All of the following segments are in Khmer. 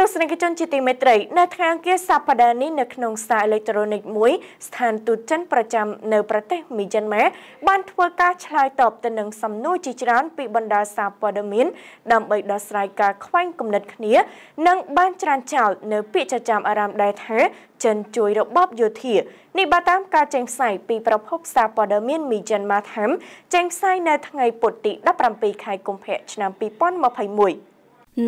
ទស្សនិកជនជាទីមេត្រី នៅថ្ងៃអង្គារសប្តាហ៍នេះនៅក្នុងសារអេឡិចត្រូនិកមួយស្ថានទូតចិនប្រចាំនៅប្រទេសមីយ៉ាន់ម៉ាបានធ្វើការឆ្លើយតបទៅនឹងសំណួរជាច្រើនពីបណ្ដាសារព័ត៌មាន ដើម្បីដោះស្រាយការខ្វែងគំនិតគ្នា និងបានច្រានចោលនៅពាក្យចចាមអារ៉ាមដែរថា ចិនជួយរបបយោធានេះបើតាមការចេញផ្សាយពីប្រភពសារព័ត៌មានមីយ៉ាន់ម៉ាថាំចេញផ្សាយនៅថ្ងៃពុធទី17ខែកុម្ភៈឆ្នាំ2021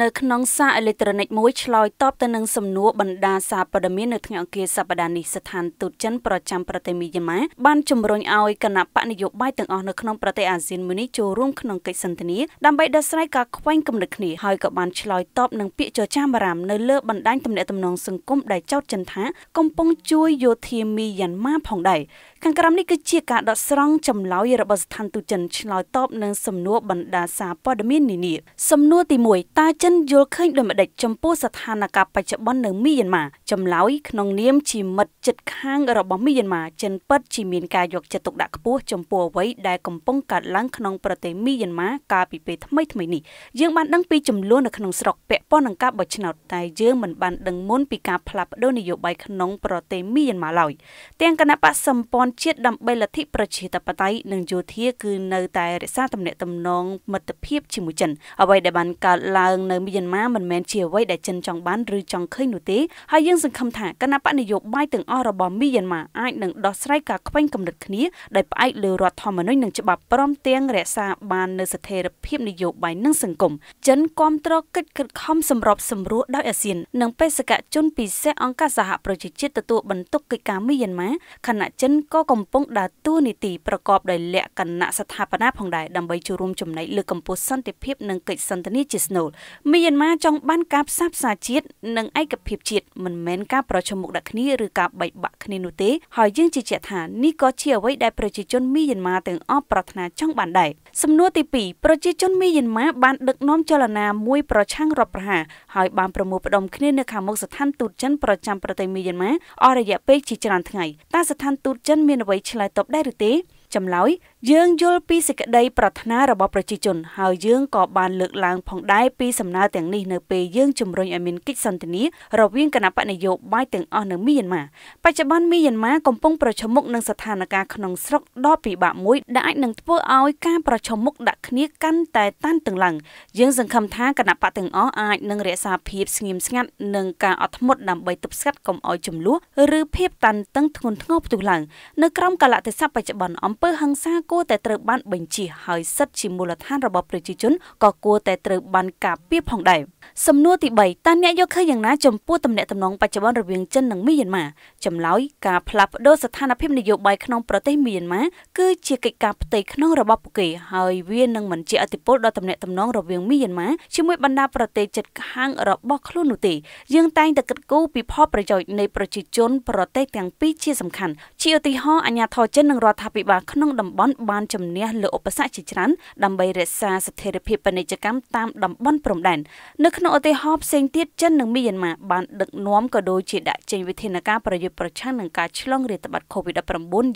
នៅក្នុងសារអេឡិចត្រូនិកមួយឆ្លើយតបទៅនឹងសំណួរបណ្ដាសារព័ត៌មាននៅថ្ងៃអង្គារសប្តាហ៍នេះស្ថានទូតចិនប្រចាំប្រទេសមីយ៉ាន់ម៉ាបានជំរុញឲ្យគណៈបកនយោបាយទាំងអស់នៅក្នុងប្រទេសអាស៊ានមួយនេះចូលរួមក្នុងកិច្ចសន្ទនាដើម្បីដោះស្រាយការខ្វែងគំនិតគ្នាហើយក៏បានឆ្លើយតបនឹងពាក្យចរចាបារម្ភនៅលើបណ្ដាញទំនាក់ទំនងសង្គមដែលចោទចិនថាកំពុងជួយយោធាមីយ៉ាន់ម៉ាផងដែរខាងក្រោមនេះគឺជាការដកស្រង់ចម្លើយរបស់ស្ថានទូតចិនឆ្លើយតបនឹងសំណួរបណ្ដាសារព័ត៌មាននានាសំណួរទី1តើចិនយល់ឃើញដូចម្តេចចំពោះស្ថានភាពបច្ចុប្បន្ននៅមីយ៉ាន់ម៉ាចម្លើយក្នុងនាមជាមិត្តជិតខាងរបស់មីយ៉ាន់ម៉ាចិនពិតជាមានការយកចិត្តទុកដាក់ខ្ពស់ចំពោះអ្វីដែលកំពុងកើតឡើងក្នុង ប្រទេសមីយ៉ាន់ម៉ាកាលពីពេលថ្មីថ្មីនេះយើងបានដឹងពីចំនួននៅក្នុងស្រុកពាក់ព័ន្ធនឹងការបោះឆ្នោតតែយើងមិនបានដឹងមុនពីការផ្លាស់ប្តូរនយោបាយក្នុងប្រទេសមីយ៉ាន់ម៉ាឡើយទាំងគណៈបកសម្ព័ន្ធជាតិដើម្បីលទ្ធិ ប្រជាធិបតេយ្យនិងយោធាគឺនៅតែរក្សាទំនាក់ទំនងមិត្តភាពជាមួយចិនអ្វីដែលបានកើតឡើងនៅមីយ៉ាន់ម៉ាមិនមែនជាអ្វីដែលចិនចង់បានឬចង់ឃើញនោះទេហើយយើងសង្ឃឹមថាគណៈបកនយោបាយទាំងអស់របស់មីយ៉ាន់ម៉ាអាចនឹងដោះស្រាយការខ្វែងគំនិតគ្នាដោយផ្អែកលើរដ្ឋធម្មនុញ្ញនិងច្បាប់ព្រមទាំងរក្សាបាននូវស្ថិរភាពនយោបាយនិងសង្គមចិនគ្រប់គ្រងកិច្ចខិតខំសម្របសម្រួលដោយអាស៊ាននិងបេសកជនពិសេសអង្គការសហប្រជាជាតិទទួលបន្ទុកកិច្ចការមីយ៉ាន់ម៉ាខណៈចិនក៏កំពុងដើរតួនាទីប្រកបដោយលក្ខណៈស្ថាបនាផងដែរដើម្បីចូលរួមចំណែកលើកកម្ពស់សន្តិភាពនិងកិច្ចសន្ទនាជាស្នូលមីយ៉ាន់ម៉ាចង់បានការផ្សះផ្សាជាតិនិងឯកភាពជាតិមិនមែនការប្រឈមមុខដាក់គ្នាឬការបែកបាក់គ្នានោះទេហើយយើងជឿជាក់ថានេះក៏ជាអ្វីដែលប្រជាជនមីយ៉ាន់ម៉ាទាំងអស់ប្រាថ្នាចង់បានដែរសំណួរទី2ប្រជាជនមីយ៉ាន់ម៉ាបានដឹកនាំចលនាមួយប្រឆាំងរដ្ឋប្រហារហើយបានប្រមូលផ្ដុំគ្នានៅខាងមុខស្ថានទូតចិនប្រចាំប្រទេសមីយ៉ាន់ម៉ាអស់រយៈពេលជាច្រើនថ្ងៃតើស្ថានទូតចិនមានអ្វីឆ្លើយតបដែរឬទេចម្លើយយើងយល់ពីសេចក្តីប្រាថ្នារបស់ប្រជាជន ហើយយើងក៏បានលើកឡើងផងដែរពីសំណើទាំងនេះនៅពេលយើងជំរុញឲ្យមានកិច្ចសន្ទនារវាងគណៈបកនយោបាយទាំងអស់នៅមីយ៉ាន់ម៉ាបច្ចុប្បន្នមីយ៉ាន់ម៉ាកំពុងប្រឈមមុខនឹងស្ថានភាពក្នុងស្រុកដ៏ពិបាកមួយដែលអាចនឹងធ្វើឲ្យការប្រឈមមុខដាក់គ្នាកាន់តែតានតឹងឡើងយើង សង្ឃឹមថាគណៈបកទាំងអស់អាចនឹងរក្សាភាពស្ងៀមស្ងាត់និងការអត់ធ្មត់ដើម្បីទប់ស្កាត់កុំឲ្យចំនួនឬភាពតានតឹងធ្ងន់ធ្ងរផ្ទុះឡើងនៅក្រោមកាលៈទេសៈបច្ចុប្បន្នអំពើពើហិង្សាគួរតែត្រូវបានបញ្ជាហើយសិទ្ធិជាមូលដ្ឋានរបស់ប្រជាជនក៏គួរតែត្រូវបានការពារផងដែរសំណួរទី3តើអ្នកយល់ឃើញយ៉ាងណាចំពោះទំនាក់ទំនងបច្ចុប្បន្ន រវាងចិននិងមីយ៉ាន់ម៉ាចម្លើយការផ្លាស់ប្ដូរស្ថានភាពនយោបាយក្នុងប្រទេសមីយ៉ាន់ម៉ាគឺជាកិច្ចការផ្ទៃក្នុងរបស់ពួកគេហើយវានឹងមិនជាអតិពលដល់ទំនាក់ទំនងរវាងមីយ៉ាន់ម៉ាជាមួយបណ្ដាប្រទេសជិតខាងរបស់ខ្លួននោះទេយើងតែងតែគិតគូរពីផលប្រយោជន៍នៃប្រជាជនប្រទេសទាំងពីរជាសំខាន់ជាឧទាហរណ៍អាញាធរចិននិងរដ្ឋាភិបាលក្នុងតំបន់បានជំនះលើឧបសគ្គជាច្រើនដើម្បីរក្សាស្ថិរភាពពាណិជ្ជកម្មតាមតំបន់ព្រំដែននៅក្នុងឧទាហរណ៍ផ្សេងទៀតចិននិងមីយ៉ាន់ម៉ាបានដឹកនាំក៏ដូចជាដាក់ចេញវិធានការប្រយុទ្ធប្រឆាំងនឹងការឆ្លងរាតត្បាត COVID-19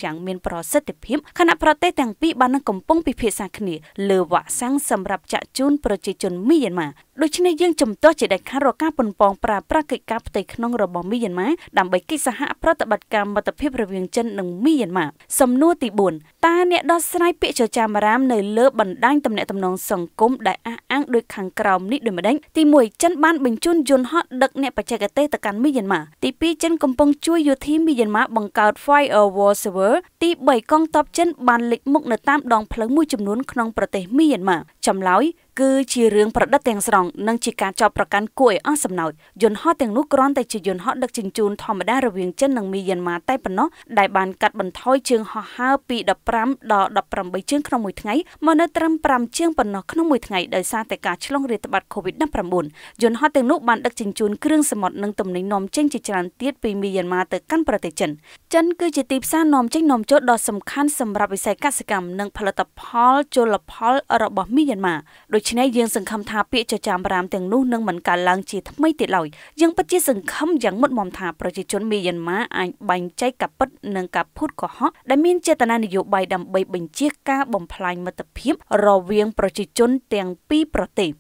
យ៉ាងមានប្រសិទ្ធភាពខណៈប្រទេសទាំងពីរបាននឹងកំពុងពិភាក្សាគ្នាលើវ៉ាក់សាំងសម្រាប់ចាក់ជូនប្រជាជនមីយ៉ាន់ម៉ាដូច្នេះយើងជំទាស់ជាដាច់ខាតរាល់ការប៉ុនប៉ងប្រើប្រាស់កិច្ចការផ្ទៃក្នុងរបស់មីយ៉ាន់ម៉ាដើម្បីកិច្ចសហប្រតិបត្តិការមិត្តភាពរវាងចិននិងមីយ៉ាន់ម៉ាសំណួរទី4តើអ្នកដោះស្រាយពាក្យចចាមរាមនៅលើបណ្ដាញទំនាក់ទំនងសង្គមដែលអះអាងដោយខាងក្រោមនេះដូចម្ដេចទី1ចិនបានបញ្ជូនយន្តហោះដឹកអ្នកបច្ចេកទេសទៅកាន់មីយ៉ាន់ម៉ាទី2ចិនកំពុងជួយយោធាមីយ៉ាន់ម៉ាបង្កើត Firewall Server ទី3កងទ័ពចិនបានលេចមុខនៅតាមដងផ្លូវមួយចំនួនក្នុងប្រទេសមីយ៉ាន់ម៉ាចម្លើយគឺជារឿងប្រឌិតទាំងស្រុងនិងជាការចោទប្រកាន់គួរឲ្យអស់សំណោចយន្តហោះទាំងនោះគ្រាន់តែជាយន្តហោះដឹកជញ្ជូនធម្មតារវាងចិននិងមីយ៉ាន់ម៉ាតែប៉ុណ្ណោះដែលបានកាត់បន្ថយជើងហោះហើរពី15ដល់18ជើងក្នុងមួយថ្ងៃមកនៅត្រឹម5ជើងប៉ុណ្ណោះក្នុងមួយថ្ងៃដោយសារតែការឆ្លងរាតត្បាត COVID-19 យន្តហោះទាំងនោះបានដឹកជញ្ជូនគ្រឿងសមុទ្រនិងទំនិញនាំចេញជាច្រើនទៀតពីមីយ៉ាន់ម៉ាទៅកាន់ប្រទេសចិនចិនគឺជាទីផ្សារនាំចេញនាំចូលដ៏សំខាន់សម្រាប់វិស័យកសិកម្មនិងផលិតផលជលផលរបស់មីយ៉ាន់ម៉ាដូច្ច្នេះយើងសង្ឃឹមថាពាក្យចចាមប្រាមទាំងនោះនឹងមិនកើតឡើងជាថ្មីទៀតឡើយយើងពិតជាសង្ឃឹមយ៉ាងមុតមមថាប្រជាជនមីយ៉ាន់ម៉ាអាចបែងចែកការពិតនិងការភូតកុហកដែលមានចេតនានយោបាយដើម្បីបញ្ជាការបំផ្លាញមិត្តភាពរវាងប្រជាជនទាំងពីរប្រទេស